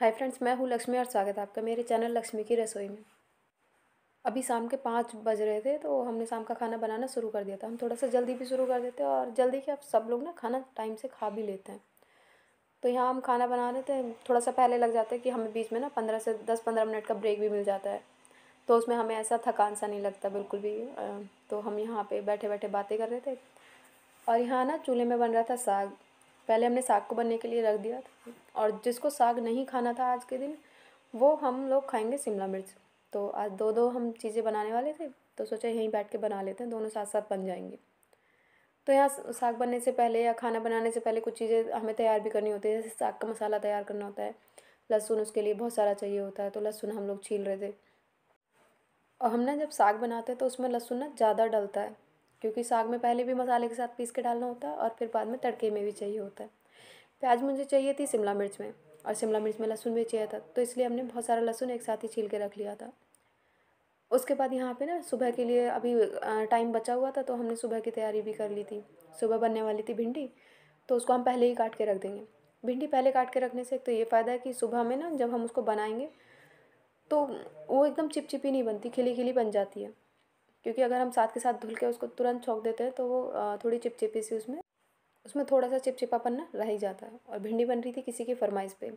hi friends मैं हूँ लक्ष्मी और स्वागत है आपका मेरे चैनल लक्ष्मी की रसोई में अभी शाम के पाँच बज रहे थे तो हमने शाम का खाना बनाना शुरू कर दिया था हम थोड़ा सा जल्दी भी शुरू कर देते हैं और जल्दी के आप सब लोग ना खाना टाइम से खा भी लेते हैं तो यहाँ हम खाना बना रहे थे थोड़ा सा पहले लग जाता है कि हमें बीच में ना पंद्रह से दस पंद्रह मिनट का ब्रेक भी मिल जाता है तो उसमें हमें ऐसा थकान सा नहीं लगता बिल्कुल भी तो हम यहाँ पर बैठे बैठे बातें कर रहे थे और यहाँ ना चूल्हे में बन रहा था साग पहले हमने साग को बनने के लिए रख दिया था और जिसको साग नहीं खाना था आज के दिन वो हम लोग खाएंगे शिमला मिर्च तो आज दो दो हम चीज़ें बनाने वाले थे तो सोचा यहीं बैठ के बना लेते हैं दोनों साथ साथ बन जाएंगे तो यहाँ साग बनने से पहले या खाना बनाने से पहले कुछ चीज़ें हमें तैयार भी करनी होती है जैसे साग का मसाला तैयार करना होता है लहसुन उसके लिए बहुत सारा चाहिए होता है तो लहसुन हम लोग छील रहे थे और हम ना जब साग बनाते हैं तो उसमें लहसुन ना ज़्यादा डलता है क्योंकि साग में पहले भी मसाले के साथ पीस के डालना होता है और फिर बाद में तड़के में भी चाहिए होता है प्याज मुझे चाहिए थी शिमला मिर्च में और शिमला मिर्च में लहसुन भी चाहिए था तो इसलिए हमने बहुत सारा लहसुन एक साथ ही छील के रख लिया था उसके बाद यहाँ पे ना सुबह के लिए अभी टाइम बचा हुआ था तो हमने सुबह की तैयारी भी कर ली थी सुबह बनने वाली थी भिंडी तो उसको हम पहले ही काट के रख देंगे भिंडी पहले काट के रखने से तो ये फ़ायदा है कि सुबह में ना जब हम उसको बनाएंगे तो वो एकदम चिपचिपी नहीं बनती खिली खिली बन जाती है क्योंकि अगर हम साथ के साथ धुल के उसको तुरंत छोंक देते हैं तो वो थोड़ी चिपचिपी सी उसमें उसमें थोड़ा सा चिपचिपापन ना रह ही जाता है और भिंडी बन रही थी किसी की फरमाइश पे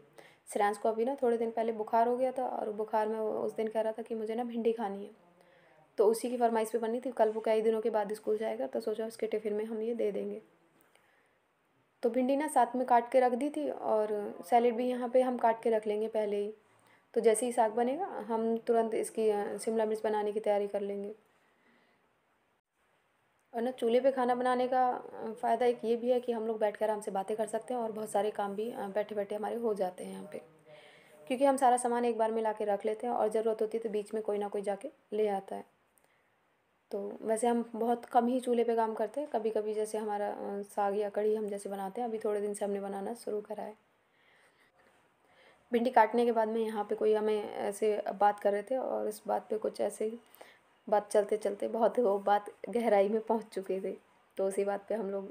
सिरांस को अभी ना थोड़े दिन पहले बुखार हो गया था और बुखार में उस दिन कह रहा था कि मुझे ना भिंडी खानी है तो उसी की फरमाइश पे बनी थी कल वो कई दिनों के बाद स्कूल जाएगा तो सोचा उसके टिफ़िन में हम ये दे देंगे तो भिंडी ना साथ में काट के रख दी थी और सैलेड भी यहाँ पर हम काट के रख लेंगे पहले ही तो जैसे ही साग बनेगा हम तुरंत इसकी शिमला मिर्च बनाने की तैयारी कर लेंगे और ना चूल्हे पे खाना बनाने का फ़ायदा एक ये भी है कि हम लोग बैठ कर आराम से बातें कर सकते हैं और बहुत सारे काम भी बैठे बैठे हमारे हो जाते हैं यहाँ पे क्योंकि हम सारा सामान एक बार में ला के रख लेते हैं और ज़रूरत होती है तो बीच में कोई ना कोई जाके ले आता है तो वैसे हम बहुत कम ही चूल्हे पर काम करते हैं कभी कभी जैसे हमारा साग या कढ़ी हम जैसे बनाते हैं अभी थोड़े दिन से हमने बनाना शुरू करा है भिंडी काटने के बाद में यहाँ पे कोई हमें ऐसे बात कर रहे थे और इस बात पे कुछ ऐसे ही बात चलते चलते बहुत वो बात गहराई में पहुंच चुके थे तो उसी बात पे हम लोग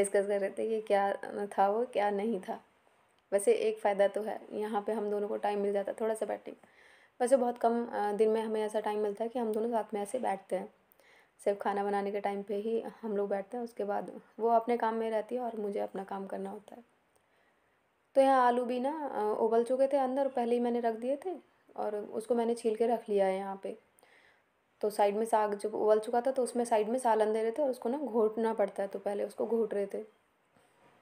डिस्कस कर रहे थे कि क्या था वो क्या नहीं था वैसे एक फ़ायदा तो है यहाँ पे हम दोनों को टाइम मिल जाता थोड़ा सा बैठने वैसे बहुत कम दिन में हमें ऐसा टाइम मिलता है कि हम दोनों साथ में ऐसे बैठते हैं सिर्फ खाना बनाने के टाइम पे ही हम लोग बैठते हैं उसके बाद वो अपने काम में रहती है और मुझे अपना काम करना होता है तो यहाँ आलू भी ना उबल चुके थे अंदर पहले ही मैंने रख दिए थे और उसको मैंने छील के रख लिया है यहाँ पर तो साइड में साग जब उबल चुका था तो उसमें साइड में सालन दे रहे थे और उसको ना घोटना पड़ता है तो पहले उसको घोट रहे थे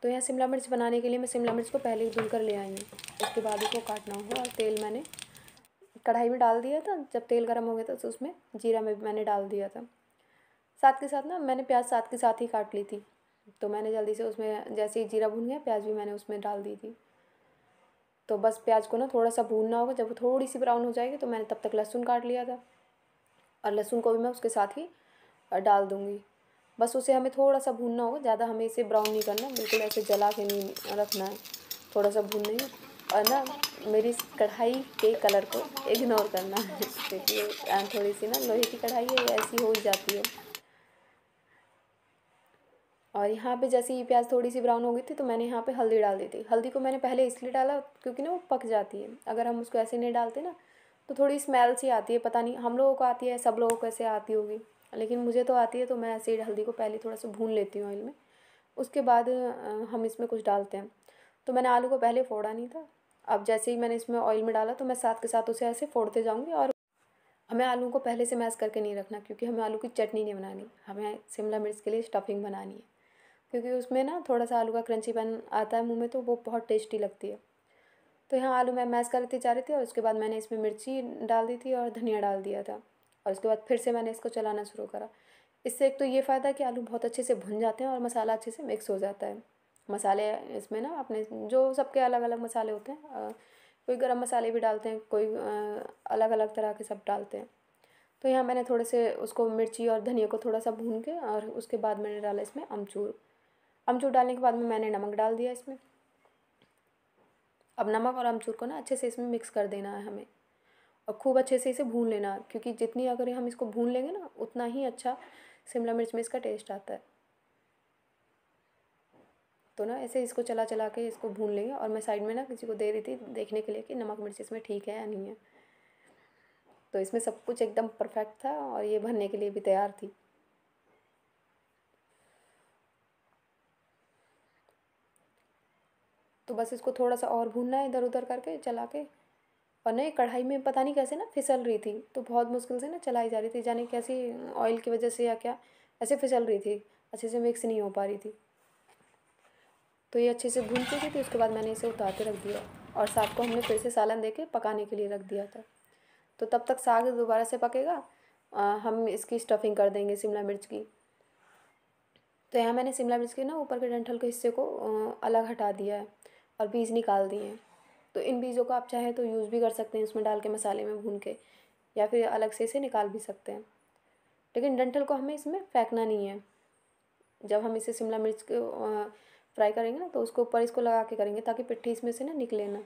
तो यहाँ शिमला मिर्च बनाने के लिए मैं शिमला मिर्च को पहले ही धुल कर ले आई हूँ उसके बाद उसको काटना होगा और तेल मैंने कढ़ाई में डाल दिया था जब तेल गर्म हो गया था तो उसमें जीरा में भी मैंने डाल दिया था साथ के साथ ना मैंने प्याज साथ के साथ ही काट ली थी तो मैंने जल्दी से उसमें जैसे ही जीरा भून गया प्याज भी मैंने उसमें डाल दी थी तो बस प्याज को ना थोड़ा सा भूनना होगा जब थोड़ी सी ब्राउन हो जाएगी तो मैंने तब तक लहसुन काट लिया था और लहसुन को भी मैं उसके साथ ही डाल दूँगी बस उसे हमें थोड़ा सा भूनना होगा ज़्यादा हमें इसे ब्राउन नहीं करना बिल्कुल ऐसे जला के नहीं रखना है थोड़ा सा भूनना ही और ना मेरी कढ़ाई के कलर को इग्नोर करना है क्योंकि थोड़ी सी ना लोहे की कढ़ाई है ऐसी हो ही जाती है और यहाँ पे जैसे ये प्याज थोड़ी सी ब्राउन हो गई थी तो मैंने यहाँ पे हल्दी डाल दी थी हल्दी को मैंने पहले इसलिए डाला क्योंकि ना वो पक जाती है अगर हम उसको ऐसे नहीं डालते ना तो थोड़ी स्मेल सी आती है पता नहीं हम लोगों को आती है सब लोगों को ऐसे आती होगी लेकिन मुझे तो आती है तो मैं ऐसे ही हल्दी को पहले थोड़ा सा भून लेती हूँ ऑयल में उसके बाद हम इसमें कुछ डालते हैं तो मैंने आलू को पहले फोड़ा नहीं था अब जैसे ही मैंने इसमें ऑयल में डाला तो मैं साथ के साथ उसे ऐसे फोड़ते जाऊँगी और हमें आलू को पहले से मैश करके नहीं रखना क्योंकि हमें आलू की चटनी नहीं बनानी हमें शिमला मिर्च के लिए स्टफिंग बनानी है क्योंकि उसमें ना थोड़ा सा आलू का क्रंचीपन आता है मुँह में तो वो बहुत टेस्टी लगती है तो यहाँ आलू मैं मैश लेती जा रही थी और उसके बाद मैंने इसमें मिर्ची डाल दी थी और धनिया डाल दिया था और उसके बाद फिर से मैंने इसको चलाना शुरू करा इससे एक तो ये फ़ायदा कि आलू बहुत अच्छे से भुन जाते हैं और मसाला अच्छे से मिक्स हो जाता है मसाले इसमें ना अपने जो सबके अलग अलग मसाले होते हैं कोई गरम मसाले भी डालते हैं कोई अलग अलग तरह के सब डालते हैं तो यहाँ मैंने थोड़े से उसको मिर्ची और धनिया को थोड़ा सा भून के और उसके बाद मैंने डाला इसमें अमचूर अमचूर डालने के बाद में मैंने नमक डाल दिया इसमें अब नमक और अमचूर को ना अच्छे से इसमें मिक्स कर देना है हमें और खूब अच्छे से इसे भून लेना क्योंकि जितनी अगर हम इसको भून लेंगे ना उतना ही अच्छा शिमला मिर्च में इसका टेस्ट आता है तो ना ऐसे इसको चला चला के इसको भून लेंगे और मैं साइड में ना किसी को दे रही थी देखने के लिए कि नमक मिर्च इसमें ठीक है या नहीं है तो इसमें सब कुछ एकदम परफेक्ट था और ये भरने के लिए भी तैयार थी तो बस इसको थोड़ा सा और भूनना है इधर उधर करके चला के और नहीं कढ़ाई में पता नहीं कैसे ना फिसल रही थी तो बहुत मुश्किल से ना चलाई जा रही थी जाने कैसी ऑयल की वजह से या क्या ऐसे फिसल रही थी अच्छे से मिक्स नहीं हो पा रही थी तो ये अच्छे से भून चुकी थी उसके बाद मैंने इसे उतार के रख दिया और साग को हमने फिर से सालन दे के पकाने के लिए रख दिया था तो तब तक साग दोबारा से पकेगा आ, हम इसकी स्टफिंग कर देंगे शिमला मिर्च की तो यहाँ मैंने शिमला मिर्च के ना ऊपर के डंठल के हिस्से को अलग हटा दिया है और बीज निकाल दिए हैं तो इन बीजों को आप चाहें तो यूज़ भी कर सकते हैं उसमें डाल के मसाले में भून के या फिर अलग से इसे निकाल भी सकते हैं लेकिन डंठल को हमें इसमें फेंकना नहीं है जब हम इसे शिमला मिर्च फ्राई करेंगे ना तो उसके ऊपर इसको लगा के करेंगे ताकि पिट्ठी इसमें से ना निकले ना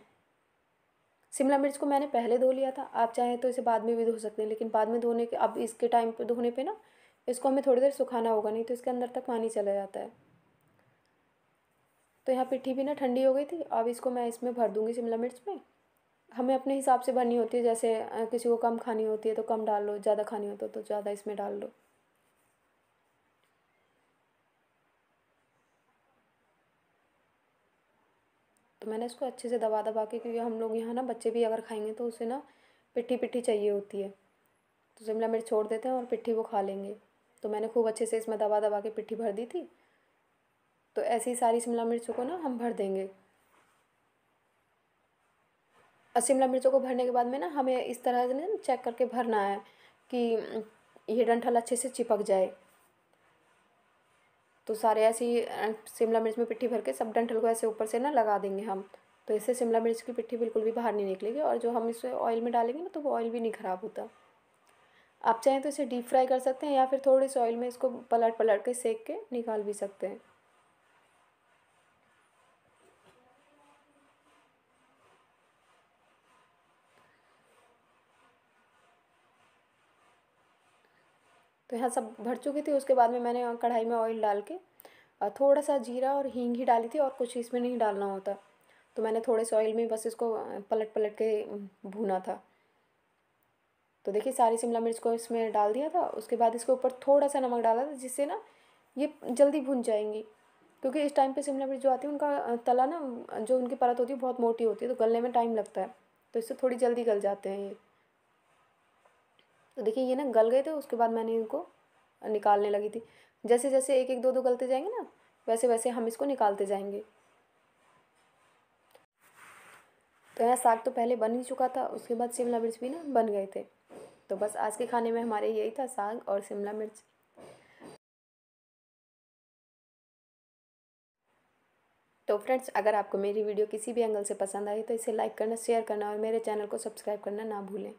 शिमला मिर्च को मैंने पहले धो लिया था आप चाहें तो इसे बाद में भी धो सकते हैं लेकिन बाद में धोने के अब इसके टाइम पर धोने पे ना इसको हमें थोड़ी देर सुखाना होगा नहीं तो इसके अंदर तक पानी चला जाता है तो यहाँ पिट्ठी भी ना ठंडी हो गई थी अब इसको मैं इसमें भर दूँगी शिमला मिर्च में हमें अपने हिसाब से भरनी होती है जैसे किसी को कम खानी होती है तो कम डाल लो ज़्यादा खानी होती तो, है तो ज़्यादा इसमें डाल लो तो मैंने इसको अच्छे से दबा दबा के क्योंकि हम लोग यहाँ ना बच्चे भी अगर खाएंगे तो उसे ना पिट्ठी पिट्ठी चाहिए होती है तो शिमला मिर्च छोड़ देते हैं और पिट्ठी वो खा लेंगे तो मैंने खूब अच्छे से इसमें दबा दबा के पिट्ठी भर दी थी तो ऐसे ही सारी शिमला मिर्चों को ना हम भर देंगे और शिमला मिर्चों को भरने के बाद में ना हमें इस तरह से ना चेक करके भरना है कि ये डंठल अच्छे से चिपक जाए तो सारे ऐसी शिमला मिर्च में पिट्ठी भर के सब डंठल को ऐसे ऊपर से ना लगा देंगे हम तो इससे शिमला मिर्च की पिट्ठी बिल्कुल भी बाहर नहीं निकलेगी और जो हम इसे ऑयल में डालेंगे ना तो वो ऑयल भी नहीं ख़राब होता आप चाहें तो इसे डीप फ्राई कर सकते हैं या फिर थोड़े से ऑयल में इसको पलट पलट के सेक के निकाल भी सकते हैं तो यहाँ सब भर चुकी थी उसके बाद में मैंने कढ़ाई में ऑयल डाल के थोड़ा सा जीरा और हींग ही डाली थी और कुछ इसमें नहीं डालना होता तो मैंने थोड़े से ऑयल में बस इसको पलट पलट के भूना था तो देखिए सारी शिमला मिर्च को इसमें डाल दिया था उसके बाद इसके ऊपर थोड़ा सा नमक डाला था जिससे ना ये जल्दी भुन जाएंगी क्योंकि इस टाइम पे शिमला मिर्च जो आती है उनका तला ना जो उनकी परत होती है बहुत मोटी होती है तो गलने में टाइम लगता है तो इससे थोड़ी जल्दी गल जाते हैं ये तो देखिए ये ना गल गए थे उसके बाद मैंने इनको निकालने लगी थी जैसे जैसे एक एक दो दो गलते जाएंगे ना वैसे वैसे हम इसको निकालते जाएंगे तो यहाँ साग तो पहले बन ही चुका था उसके बाद शिमला मिर्च भी ना बन गए थे तो बस आज के खाने में हमारे यही था साग और शिमला मिर्च तो फ्रेंड्स अगर आपको मेरी वीडियो किसी भी एंगल से पसंद आई तो इसे लाइक करना शेयर करना और मेरे चैनल को सब्सक्राइब करना ना भूलें